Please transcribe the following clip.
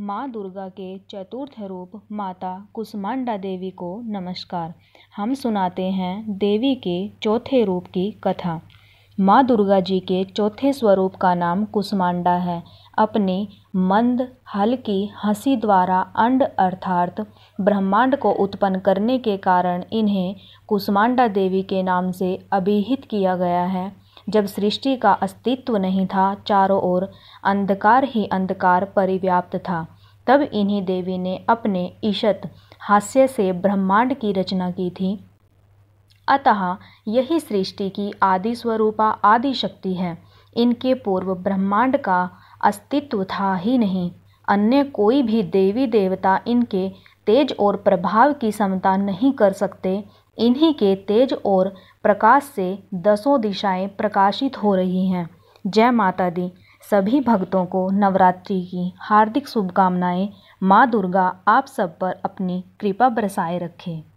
माँ दुर्गा के चतुर्थ रूप माता कुष्मांडा देवी को नमस्कार हम सुनाते हैं देवी के चौथे रूप की कथा माँ दुर्गा जी के चौथे स्वरूप का नाम कुष्मांडा है अपनी मंद हल्की हंसी द्वारा अंड अर्थात ब्रह्मांड को उत्पन्न करने के कारण इन्हें कुष्मांडा देवी के नाम से अभिहित किया गया है जब सृष्टि का अस्तित्व नहीं था चारों ओर अंधकार ही अंधकार परिव्याप्त था तब इन्हीं देवी ने अपने ईशत हास्य से ब्रह्मांड की रचना की थी अतः यही सृष्टि की आदि स्वरूपा आदि शक्ति है इनके पूर्व ब्रह्मांड का अस्तित्व था ही नहीं अन्य कोई भी देवी देवता इनके तेज और प्रभाव की समता नहीं कर सकते इन्हीं के तेज और प्रकाश से दसों दिशाएं प्रकाशित हो रही हैं जय माता दी सभी भक्तों को नवरात्रि की हार्दिक शुभकामनाएं माँ दुर्गा आप सब पर अपनी कृपा बरसाए रखें